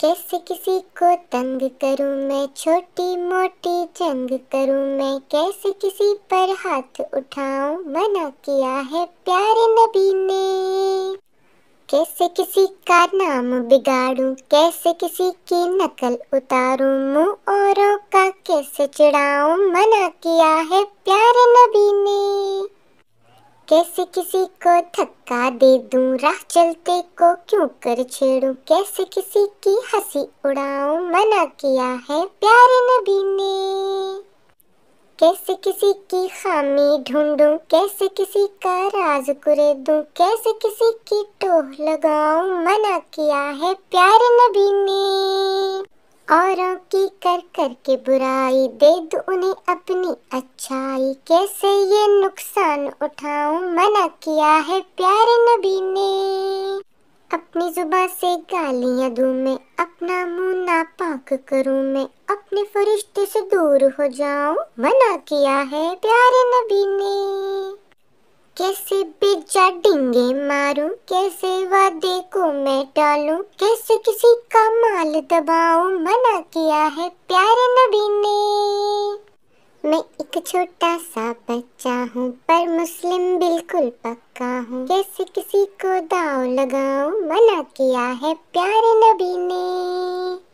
कैसे किसी को तंग करूं मैं छोटी मोटी जंग करूं मैं कैसे किसी पर हाथ उठाऊं मना किया है प्यारे नबी ने कैसे किसी का नाम बिगाड़ूं कैसे किसी की नकल उतारूं मुंह औरों का कैसे चिढ़ाऊं मना किया है प्यारे नबी ने कैसे किसी को धक्का दे दूं राह चलते को क्यों कर छेड़ूं कैसे किसी की हंसी उड़ाऊं मना किया है प्यारे नबी ने कैसे किसी की खामी ढूंढूं कैसे किसी का राज कुरे दूं कैसे किसी की टोह लगाऊं मना किया है प्यारे नबी ने कर करके बुराई दे दू उन्हें अपनी अच्छाई कैसे ये नुकसान उठाऊं मना किया है प्यारे नबी ने अपनी जुबा से गालियां दूं मैं अपना मुंह नापाक करूं मैं अपने फरिश्ते से दूर हो जाऊं मना किया है प्यारे नबी ने कैसे बेजा डिंगे मारूं कैसे वादे को मैं डालूं कैसे किसी का माल दबाऊं मना किया है प्यारे नबी ने मैं एक छोटा सा बच्चा हूँ पर मुस्लिम बिल्कुल पक्का हूँ कैसे किसी को दाव लगाऊं मना किया है प्यारे नबी ने